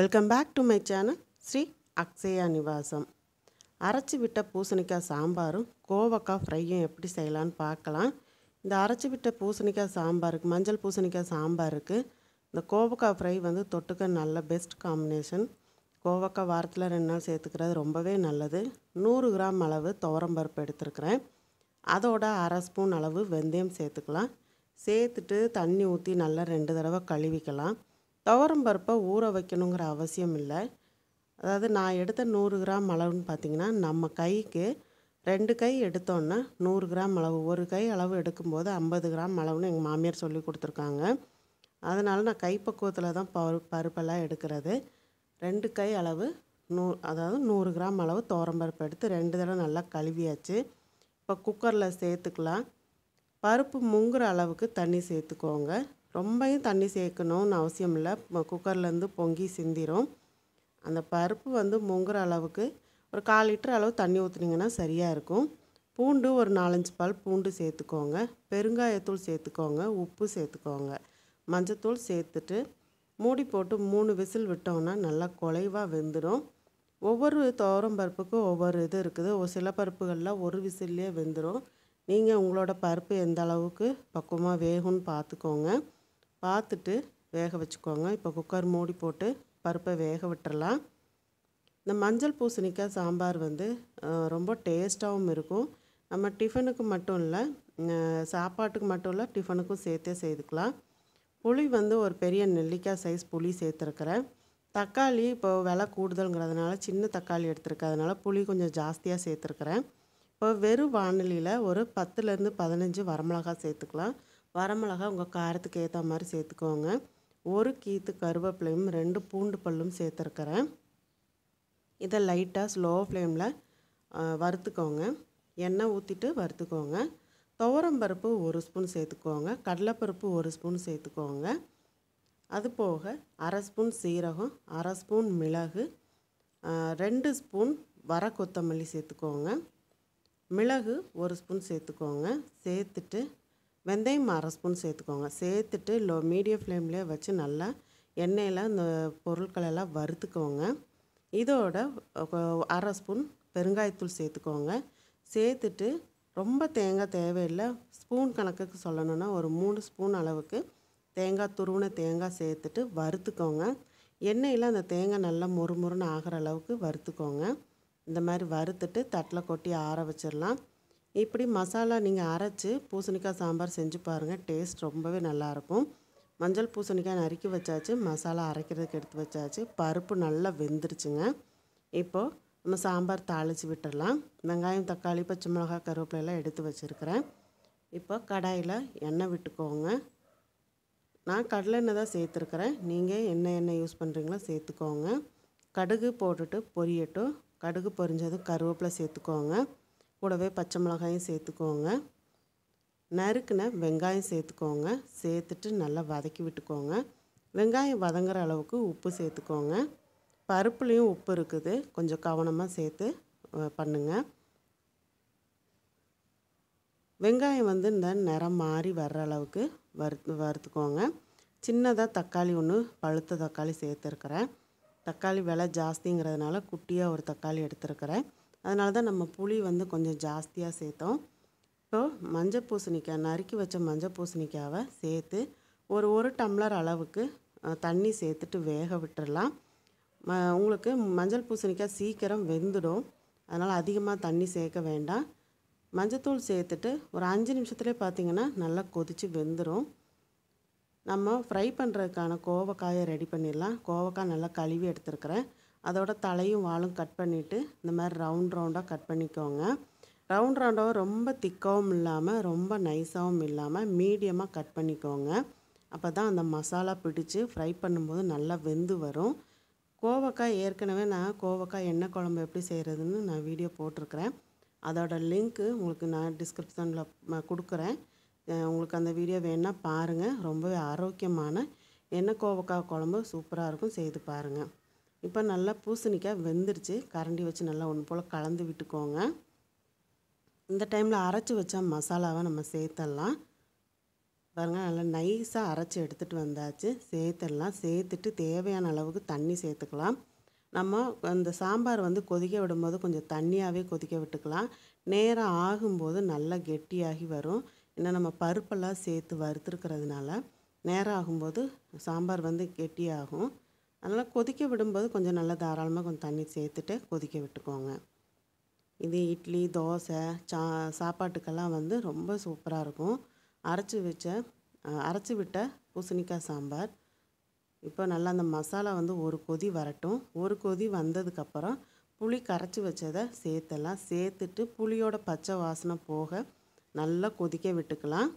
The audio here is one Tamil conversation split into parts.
welcome back to my channel Sri Akshaya Nivasam அரைச்சி விட்ட பூசணிக்காய் சாம்பாரும் கோவக்காய் ஃப்ரையும் எப்படி செய்யலான்னு பார்க்கலாம் இந்த அரைச்சி விட்ட பூசணிக்காய் சாம்பாருக்கு மஞ்சள் பூசணிக்காய் சாம்பாருக்கு இந்த கோவக்காய் ஃப்ரை வந்து தொட்டுக்க நல்ல பெஸ்ட் காம்பினேஷன் கோவக்காய் வாரத்தில் ரெண்டு நாள் சேர்த்துக்கிறது ரொம்பவே நல்லது நூறு கிராம் அளவு துவரம்பருப்பு எடுத்துருக்குறேன் அதோட அரை ஸ்பூன் அளவு வெந்தயம் சேர்த்துக்கலாம் சேர்த்துட்டு தண்ணி ஊற்றி நல்லா ரெண்டு தடவை கழுவிக்கலாம் துவரம் பருப்பை ஊற வைக்கணுங்கிற அவசியம் இல்லை அதாவது நான் எடுத்த நூறு கிராம் அளவுன்னு பார்த்தீங்கன்னா நம்ம கைக்கு ரெண்டு கை எடுத்தோன்னா நூறு கிராம் அளவு ஒரு கை அளவு எடுக்கும்போது ஐம்பது கிராம் அளவுன்னு எங்கள் மாமியார் சொல்லி கொடுத்துருக்காங்க அதனால் நான் கைப்பக்குவத்தில் தான் பரு பருப்பெல்லாம் எடுக்கிறது ரெண்டு கை அளவு நூ அதாவது நூறு கிராம் அளவு பருப்பு எடுத்து ரெண்டு தடவை நல்லா கழுவியாச்சு இப்போ குக்கரில் சேர்த்துக்கலாம் பருப்பு முங்குற அளவுக்கு தண்ணி சேர்த்துக்கோங்க ரொம்பையும் தண்ணி சேர்க்கணும்னு அவசியம் இல்லை குக்கர்லேருந்து பொங்கி சிந்திரும் அந்த பருப்பு வந்து முங்குற அளவுக்கு ஒரு கால் லிட்டர் அளவு தண்ணி ஊற்றுனீங்கன்னா சரியாக இருக்கும் பூண்டு ஒரு நாலஞ்சு பால் பூண்டு சேர்த்துக்கோங்க பெருங்காயத்தூள் சேர்த்துக்கோங்க உப்பு சேர்த்துக்கோங்க மஞ்சத்தூள் சேர்த்துட்டு மூடி போட்டு மூணு விசில் விட்டோம்னா நல்லா குலைவாக வெந்துடும் ஒவ்வொரு தோரம் பருப்புக்கும் ஒவ்வொரு இது இருக்குது ஒரு சில பருப்புகளில் ஒரு விசில்லையே வெந்துடும் நீங்கள் உங்களோட பருப்பு எந்த அளவுக்கு பக்குவமாக வேகும்னு பார்த்துக்கோங்க பார்த்துட்டு வேக வச்சுக்கோங்க இப்போ குக்கர் மூடி போட்டு பருப்பை வேக விட்டுறலாம் இந்த மஞ்சள் பூசணிக்காய் சாம்பார் வந்து ரொம்ப டேஸ்ட்டாகவும் இருக்கும் நம்ம டிஃபனுக்கு மட்டும் இல்லை சாப்பாட்டுக்கு மட்டும் இல்லை டிஃபனுக்கும் சேர்த்தே செய்துக்கலாம் புளி வந்து ஒரு பெரிய நெல்லிக்காய் சைஸ் புளி சேர்த்துருக்குறேன் தக்காளி இப்போ விலை கூடுதல்ங்கிறதுனால சின்ன தக்காளி எடுத்துருக்கிறதுனால புளி கொஞ்சம் ஜாஸ்தியாக சேர்த்துருக்குறேன் இப்போ வெறும் வானிலையில் ஒரு பத்துலேருந்து பதினஞ்சு வரமிளகா சேர்த்துக்கலாம் வரமிளகா உங்கள் காரத்துக்கு ஏற்ற மாதிரி சேர்த்துக்கோங்க ஒரு கீத்து கருவேப்பிலையும் ரெண்டு பூண்டு பல்லும் சேர்த்துருக்கிறேன் இதை லைட்டாக ஸ்லோ ஃப்ளேமில் வறுத்துக்கோங்க எண்ணெய் ஊற்றிட்டு வறுத்துக்கோங்க துவரம்பருப்பு ஒரு ஸ்பூன் சேர்த்துக்கோங்க கடலைப்பருப்பு ஒரு ஸ்பூன் சேர்த்துக்கோங்க அது போக அரை ஸ்பூன் சீரகம் அரை ஸ்பூன் மிளகு ரெண்டு ஸ்பூன் வர கொத்தமல்லி சேர்த்துக்கோங்க மிளகு ஒரு ஸ்பூன் சேர்த்துக்கோங்க சேர்த்துட்டு வெந்தயம் அரை ஸ்பூன் சேர்த்துக்கோங்க சேர்த்துட்டு லோ மீடியம் ஃப்ளேம்லேயே வச்சு நல்லா எண்ணெயில் இந்த பொருட்களெல்லாம் வறுத்துக்கோங்க இதோட அரை ஸ்பூன் பெருங்காயத்தூள் சேர்த்துக்கோங்க சேர்த்துட்டு ரொம்ப தேங்காய் தேவையில்லை ஸ்பூன் கணக்குக்கு சொல்லணுன்னா ஒரு மூணு ஸ்பூன் அளவுக்கு தேங்காய் துருவின தேங்காய் சேர்த்துட்டு வறுத்துக்கோங்க எண்ணெயில் அந்த தேங்காய் நல்லா முறுமுறுன்னு ஆகிற அளவுக்கு வறுத்துக்கோங்க இந்த மாதிரி வறுத்துட்டு தட்டில் கொட்டி ஆற வச்சிடலாம் இப்படி மசாலா நீங்கள் அரைச்சி பூசணிக்காய் சாம்பார் செஞ்சு பாருங்கள் டேஸ்ட் ரொம்பவே நல்லாயிருக்கும் மஞ்சள் பூசணிக்காய் நறுக்கி வச்சாச்சு மசாலா அரைக்கிறதுக்கு எடுத்து வச்சாச்சு பருப்பு நல்லா வெந்துருச்சுங்க இப்போது நம்ம சாம்பார் தாளித்து விட்டுடலாம் வெங்காயம் தக்காளி பச்சை மிளகாய் கருவேப்பிலையெல்லாம் எடுத்து வச்சுருக்கிறேன் இப்போ கடாயில் எண்ணெய் விட்டுக்கோங்க நான் கடலை எண்ணெய் தான் சேர்த்துருக்குறேன் நீங்கள் என்ன எண்ணெய் யூஸ் பண்ணுறீங்களோ சேர்த்துக்கோங்க கடுகு போட்டுட்டு பொரியட்டும் கடுகு பொரிஞ்சதும் கருவேப்பிலை சேர்த்துக்கோங்க கூடவே பச்சை மிளகாயும் சேர்த்துக்கோங்க நறுக்குன வெங்காயம் சேர்த்துக்கோங்க சேர்த்துட்டு நல்லா வதக்கி விட்டுக்கோங்க வெங்காயம் வதங்குற அளவுக்கு உப்பு சேர்த்துக்கோங்க பருப்புலேயும் உப்பு இருக்குது கொஞ்சம் கவனமாக சேர்த்து பண்ணுங்கள் வெங்காயம் வந்து இந்த நிறம் மாறி வர்ற அளவுக்கு வறு வறுத்துக்கோங்க சின்னதாக தக்காளி ஒன்று பழுத்த தக்காளி சேர்த்துருக்குறேன் தக்காளி விலை ஜாஸ்திங்கிறதுனால குட்டியாக ஒரு தக்காளி எடுத்துருக்கிறேன் அதனால தான் நம்ம புளி வந்து கொஞ்சம் ஜாஸ்தியாக சேர்த்தோம் இப்போது மஞ்சள் பூசணிக்காய் நறுக்கி வச்ச மஞ்சள் பூசணிக்காவை சேர்த்து ஒரு ஒரு டம்ளர் அளவுக்கு தண்ணி சேர்த்துட்டு வேக விட்டுடலாம் ம உங்களுக்கு மஞ்சள் பூசணிக்காய் சீக்கிரம் வெந்துடும் அதனால் அதிகமாக தண்ணி சேர்க்க வேண்டாம் மஞ்சத்தூள் சேர்த்துட்டு ஒரு அஞ்சு நிமிஷத்துலேயே பார்த்திங்கன்னா நல்லா கொதித்து வெந்துடும் நம்ம ஃப்ரை பண்ணுறதுக்கான கோவக்காயை ரெடி பண்ணிடலாம் கோவக்காய் நல்லா கழுவி எடுத்துருக்குறேன் அதோட தலையும் வாலும் கட் பண்ணிவிட்டு இந்த மாதிரி ரவுண்ட் ரவுண்டாக கட் பண்ணிக்கோங்க ரவுண்ட் ரவுண்டாகவும் ரொம்ப திக்காகவும் இல்லாமல் ரொம்ப நைஸாகவும் இல்லாமல் மீடியமாக கட் பண்ணிக்கோங்க அப்போ தான் அந்த மசாலா பிடிச்சி ஃப்ரை பண்ணும்போது நல்லா வெந்து வரும் கோவக்காய் ஏற்கனவே நான் கோவக்காய் எண்ணெய் குழம்பு எப்படி செய்கிறதுன்னு நான் வீடியோ போட்டிருக்கிறேன் அதோட லிங்க்கு உங்களுக்கு நான் டிஸ்கிரிப்ஷனில் கொடுக்குறேன் உங்களுக்கு அந்த வீடியோ வேணால் பாருங்கள் ரொம்பவே ஆரோக்கியமான எண்ணெய் கோவக்காய் குழம்பு சூப்பராக இருக்கும் செய்து பாருங்கள் இப்போ நல்லா பூசணிக்காய் வெந்துருச்சு கரண்டி வச்சு நல்லா ஒன்று போல் கலந்து விட்டுக்கோங்க இந்த டைமில் அரைச்சி வச்ச மசாலாவை நம்ம சேர்த்துடலாம் பாருங்கள் நல்லா நைஸாக அரைச்சி எடுத்துகிட்டு வந்தாச்சு சேர்த்துடலாம் சேர்த்துட்டு தேவையான அளவுக்கு தண்ணி சேர்த்துக்கலாம் நம்ம அந்த சாம்பார் வந்து கொதிக்க விடும்போது கொஞ்சம் தண்ணியாகவே கொதிக்க விட்டுக்கலாம் நேரம் ஆகும்போது நல்லா கெட்டியாகி வரும் ஏன்னா நம்ம பருப்பெல்லாம் சேர்த்து வறுத்துருக்கிறதுனால நேரம் ஆகும்போது சாம்பார் வந்து கெட்டியாகும் அதனால் கொதிக்க விடும்போது கொஞ்சம் நல்லா தாராளமாக கொஞ்சம் தண்ணி சேர்த்துட்டு கொதிக்க விட்டுக்கோங்க இது இட்லி தோசை சா சாப்பாட்டுக்கெல்லாம் வந்து ரொம்ப சூப்பராக இருக்கும் அரைச்சி வச்ச அரைச்சி விட்ட பூசணிக்காய் சாம்பார் இப்போ நல்லா அந்த மசாலா வந்து ஒரு கொதி வரட்டும் ஒரு கொதி வந்ததுக்கப்புறம் புளி கரைச்சி வச்சதை சேர்த்தலாம் சேர்த்துட்டு புளியோட பச்சை வாசனை போக நல்லா கொதிக்க விட்டுக்கலாம்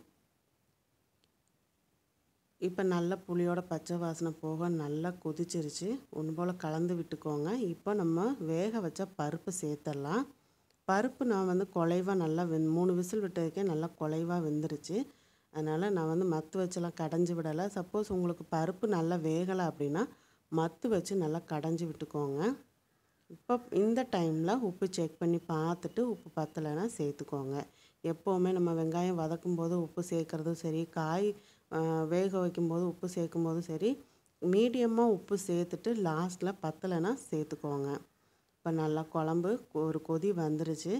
இப்போ நல்ல புளியோட பச்சை வாசனை போக நல்லா கொதிச்சிருச்சு ஒன்று போல் கலந்து விட்டுக்கோங்க இப்போ நம்ம வேக வச்ச பருப்பு சேர்த்துடலாம் பருப்பு நான் வந்து குலைவாக நல்லா வெந் மூணு விசில் விட்டதுக்கே நல்லா குலைவாக வெந்துருச்சு அதனால் நான் வந்து மத்து வச்செல்லாம் கடைஞ்சி விடலை சப்போஸ் உங்களுக்கு பருப்பு நல்லா வேகலை அப்படின்னா மத்து வச்சு நல்லா கடைஞ்சி விட்டுக்கோங்க இப்போ இந்த டைமில் உப்பு செக் பண்ணி பார்த்துட்டு உப்பு பத்தலைன்னா சேர்த்துக்கோங்க எப்போவுமே நம்ம வெங்காயம் வதக்கும் போது உப்பு சேர்க்குறதும் சரி காய் வேக வைக்கும்போது உப்பு சேர்க்கும்போது சரி மீடியமாக உப்பு சேர்த்துட்டு லாஸ்ட்டில் பத்தலைன்னா சேர்த்துக்கோங்க இப்போ நல்லா குழம்பு ஒரு கொதி வந்துருச்சு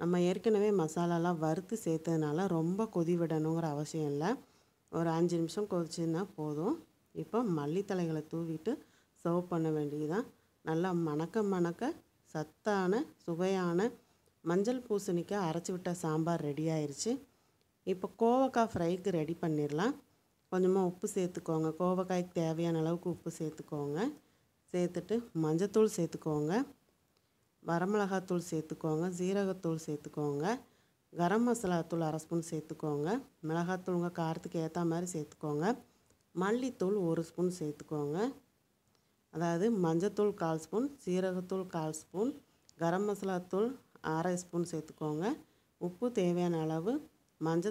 நம்ம ஏற்கனவே மசாலாலாம் வறுத்து சேர்த்ததுனால ரொம்ப கொதி விடணுங்கிற அவசியம் இல்லை ஒரு அஞ்சு நிமிஷம் கொதிச்சுன்னா போதும் இப்போ மல்லித்தலைகளை தூவிட்டு சர்வ் பண்ண வேண்டியதுதான் நல்லா மணக்க மணக்க சத்தான சுவையான மஞ்சள் பூசணிக்காய் அரைச்சி விட்ட சாம்பார் ரெடி ஆயிடுச்சு இப்போ கோவக்காய் ஃப்ரைக்கு ரெடி பண்ணிடலாம் கொஞ்சமாக உப்பு சேர்த்துக்கோங்க கோவக்காய்க்கு தேவையான அளவுக்கு உப்பு சேர்த்துக்கோங்க சேர்த்துட்டு மஞ்சத்தூள் சேர்த்துக்கோங்க வரமிளகாத்தூள் சேர்த்துக்கோங்க ஜீரகத்தூள் சேர்த்துக்கோங்க கரம் மசாலா தூள் அரை ஸ்பூன் சேர்த்துக்கோங்க மிளகாத்தூளுங்க காரத்துக்கு ஏற்ற மாதிரி சேர்த்துக்கோங்க மல்லித்தூள் ஒரு ஸ்பூன் சேர்த்துக்கோங்க அதாவது மஞ்சத்தூள் கால் ஸ்பூன் சீரகத்தூள் கால் ஸ்பூன் கரம் மசாலா தூள் அரை ஸ்பூன் சேர்த்துக்கோங்க உப்பு தேவையான அளவு மஞ்ச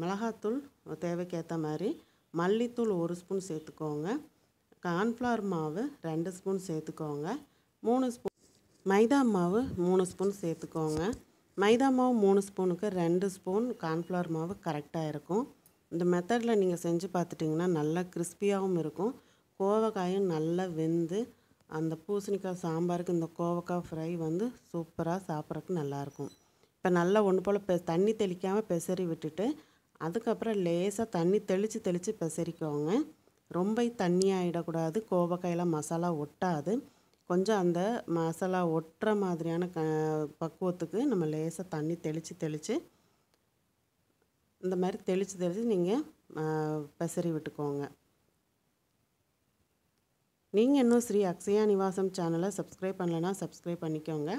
மிளகாத்தூள் தேவைக்கேற்ற மாதிரி மல்லித்தூள் ஒரு ஸ்பூன் சேர்த்துக்கோங்க கார்ன்ஃப்ளவர் மாவு ரெண்டு ஸ்பூன் சேர்த்துக்கோங்க மூணு ஸ்பூன் மைதா மாவு மூணு ஸ்பூன் சேர்த்துக்கோங்க மைதா மாவு மூணு ஸ்பூனுக்கு ரெண்டு ஸ்பூன் கார்ன்ஃப்ளவர் மாவு கரெக்டாக இருக்கும் இந்த மெத்தடில் நீங்கள் செஞ்சு பார்த்துட்டிங்கன்னா நல்லா கிறிஸ்பியாகவும் இருக்கும் கோவக்காயும் நல்லா வெந்து அந்த பூசணிக்காய் சாம்பாருக்கு இந்த கோவக்காய் ஃப்ரை வந்து சூப்பராக சாப்பிட்றதுக்கு நல்லாயிருக்கும் இப்போ நல்லா ஒன்று போல் பெ தண்ணி தெளிக்காமல் பெசரி விட்டுட்டு அதுக்கப்புறம் லேசாக தண்ணி தெளித்து தெளித்து பெசரிக்கோங்க ரொம்ப தண்ணியாக ஆகிடக்கூடாது கோவக்காயெல்லாம் மசாலா ஒட்டாது கொஞ்சம் அந்த மசாலா ஒட்டுற மாதிரியான க பக்குவத்துக்கு நம்ம லேசாக தண்ணி தெளித்து தெளித்து இந்த மாதிரி தெளித்து தெளித்து நீங்கள் பெசரி விட்டுக்கோங்க நீங்கள் இன்னும் ஸ்ரீ அக்ஷயா நிவாசம் சேனலை சப்ஸ்கிரைப் பண்ணலைன்னா சப்ஸ்கிரைப் பண்ணிக்கோங்க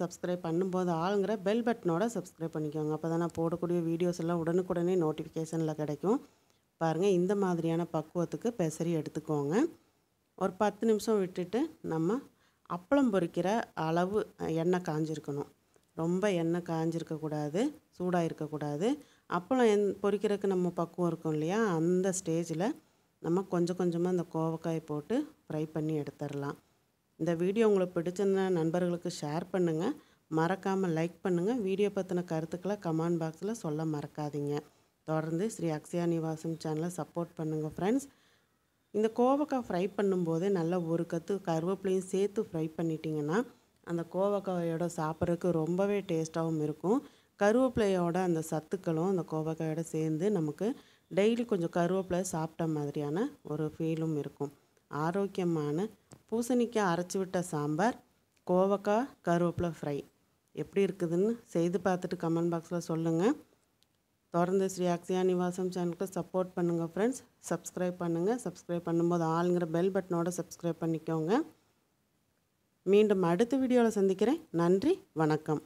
சப்ஸ்கிரைப் பண்ணும்போது ஆளுங்கிற பெல் பட்டனோட சப்ஸ்கிரைப் பண்ணிக்கோங்க அப்போ தான் நான் போடக்கூடிய வீடியோஸ் எல்லாம் உடனுக்குடனே நோட்டிஃபிகேஷனில் கிடைக்கும் பாருங்கள் இந்த மாதிரியான பக்குவத்துக்கு பெசரி எடுத்துக்கோங்க ஒரு பத்து நிமிஷம் விட்டுட்டு நம்ம அப்பளம் பொறிக்கிற அளவு எண்ணெய் காஞ்சிருக்கணும் ரொம்ப எண்ணெய் காஞ்சிருக்கக்கூடாது சூடாக இருக்கக்கூடாது அப்பளம் எந் பொறிக்கிறதுக்கு நம்ம பக்குவம் இருக்கும் இல்லையா அந்த ஸ்டேஜில் நம்ம கொஞ்சம் கொஞ்சமாக அந்த கோவக்காய் போட்டு ஃப்ரை பண்ணி எடுத்துடலாம் இந்த வீடியோ உங்களுக்கு பிடிச்சிருந்தா நண்பர்களுக்கு ஷேர் பண்ணுங்கள் மறக்காமல் லைக் பண்ணுங்கள் வீடியோ பற்றின கருத்துக்களை கமெண்ட் பாக்ஸில் சொல்ல மறக்காதீங்க தொடர்ந்து ஸ்ரீ அக்ஷயா நிவாசம் சேனலை சப்போர்ட் பண்ணுங்கள் ஃப்ரெண்ட்ஸ் இந்த கோவக்காய் ஃப்ரை பண்ணும்போதே நல்லா ஒரு கத்து கருவேப்பிலையும் சேர்த்து ஃப்ரை பண்ணிட்டீங்கன்னா அந்த கோவக்காயோட சாப்பிட்றதுக்கு ரொம்பவே டேஸ்ட்டாகவும் இருக்கும் கருவேப்பிலையோட அந்த சத்துக்களும் அந்த கோவக்காயோட சேர்ந்து நமக்கு டெய்லி கொஞ்சம் கருவேப்பிலை சாப்பிட்ட மாதிரியான ஒரு ஃபீலும் இருக்கும் ஆரோக்கியமான பூசணிக்காய் அரைச்சி விட்ட சாம்பார் கோவக்காய் கருவேப்பிலை ஃப்ரை எப்படி இருக்குதுன்னு செய்து பார்த்துட்டு கமெண்ட் பாக்ஸில் சொல்லுங்கள் தொடர்ந்து ஸ்ரீ ஆக்சியா நிவாசம் சேனலுக்கு சப்போர்ட் பண்ணுங்கள் ஃப்ரெண்ட்ஸ் சப்ஸ்கிரைப் பண்ணுங்கள் சப்ஸ்கிரைப் பண்ணும்போது ஆளுங்கிற பெல் பட்டனோட சப்ஸ்கிரைப் பண்ணிக்கோங்க மீண்டும் அடுத்த வீடியோவில் சந்திக்கிறேன் நன்றி வணக்கம்